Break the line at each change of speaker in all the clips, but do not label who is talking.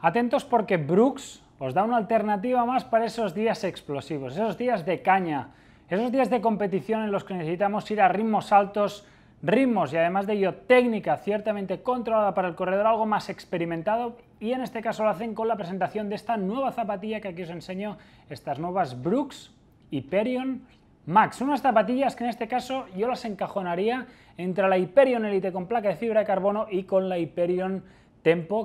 Atentos porque Brooks os da una alternativa más para esos días explosivos, esos días de caña, esos días de competición en los que necesitamos ir a ritmos altos, ritmos y además de ello técnica ciertamente controlada para el corredor, algo más experimentado y en este caso lo hacen con la presentación de esta nueva zapatilla que aquí os enseño, estas nuevas Brooks Hyperion Max. Unas zapatillas que en este caso yo las encajonaría entre la Hyperion Elite con placa de fibra de carbono y con la Hyperion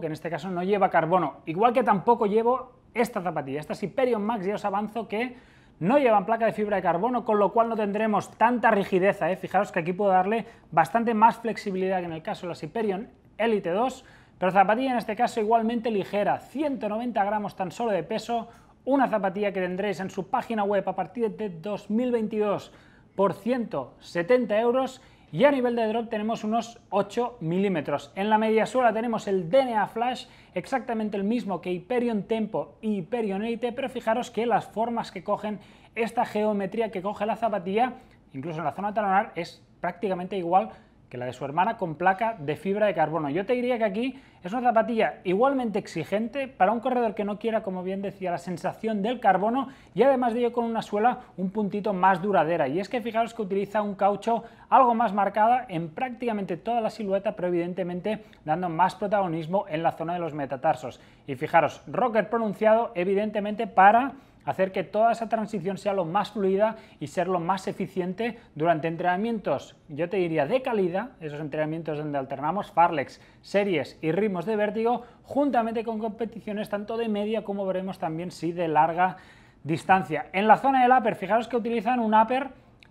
que en este caso no lleva carbono. Igual que tampoco llevo esta zapatilla, Esta Hyperion Max, ya os avanzo que no llevan placa de fibra de carbono, con lo cual no tendremos tanta rigidez. ¿eh? Fijaros que aquí puedo darle bastante más flexibilidad que en el caso de la Hyperion Elite 2, pero zapatilla en este caso igualmente ligera, 190 gramos tan solo de peso, una zapatilla que tendréis en su página web a partir de 2022 por 170 euros y a nivel de drop tenemos unos 8 milímetros. En la media suela tenemos el DNA Flash, exactamente el mismo que Hyperion Tempo y Hyperion Elite, pero fijaros que las formas que cogen, esta geometría que coge la zapatilla, incluso en la zona talonar, es prácticamente igual que la de su hermana con placa de fibra de carbono. Yo te diría que aquí es una zapatilla igualmente exigente para un corredor que no quiera, como bien decía, la sensación del carbono y además de ello con una suela un puntito más duradera. Y es que fijaros que utiliza un caucho algo más marcada en prácticamente toda la silueta, pero evidentemente dando más protagonismo en la zona de los metatarsos. Y fijaros, rocker pronunciado evidentemente para hacer que toda esa transición sea lo más fluida y ser lo más eficiente durante entrenamientos, yo te diría de calidad, esos entrenamientos donde alternamos farlex, series y ritmos de vértigo, juntamente con competiciones tanto de media como veremos también si de larga distancia. En la zona del upper, fijaros que utilizan un upper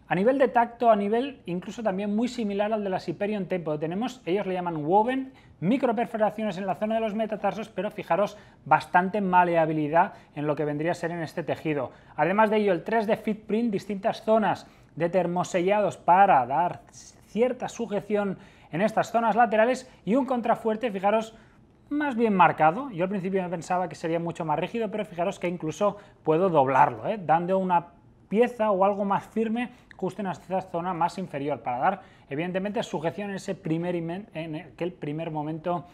a nivel de tacto, a nivel incluso también muy similar al de las Hyperion Tempo, tenemos, ellos le llaman woven, microperforaciones en la zona de los metatarsos, pero fijaros, bastante maleabilidad en lo que vendría a ser en este tejido. Además de ello, el 3D Fitprint, distintas zonas de termosellados para dar cierta sujeción en estas zonas laterales y un contrafuerte, fijaros, más bien marcado. Yo al principio me pensaba que sería mucho más rígido, pero fijaros que incluso puedo doblarlo, ¿eh? dando una pieza o algo más firme justo en esta zona más inferior para dar, evidentemente, sujeción en, ese primer, en aquel primer momento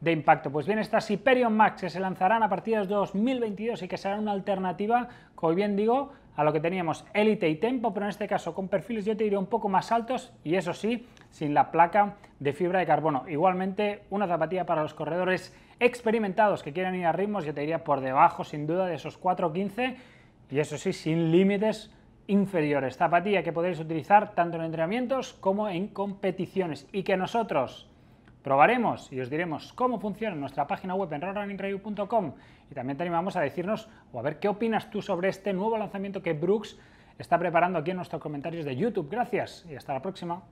de impacto. Pues bien, estas Hyperion Max que se lanzarán a partir de 2022 y que serán una alternativa, como bien digo, a lo que teníamos Elite y Tempo, pero en este caso con perfiles yo te diría un poco más altos y eso sí, sin la placa de fibra de carbono. Igualmente, una zapatilla para los corredores experimentados que quieran ir a ritmos, yo te diría por debajo sin duda de esos o 415 y eso sí, sin límites inferiores. Zapatilla que podéis utilizar tanto en entrenamientos como en competiciones y que nosotros probaremos y os diremos cómo funciona en nuestra página web en runningreview.com y también te animamos a decirnos o a ver qué opinas tú sobre este nuevo lanzamiento que Brooks está preparando aquí en nuestros comentarios de YouTube. Gracias y hasta la próxima.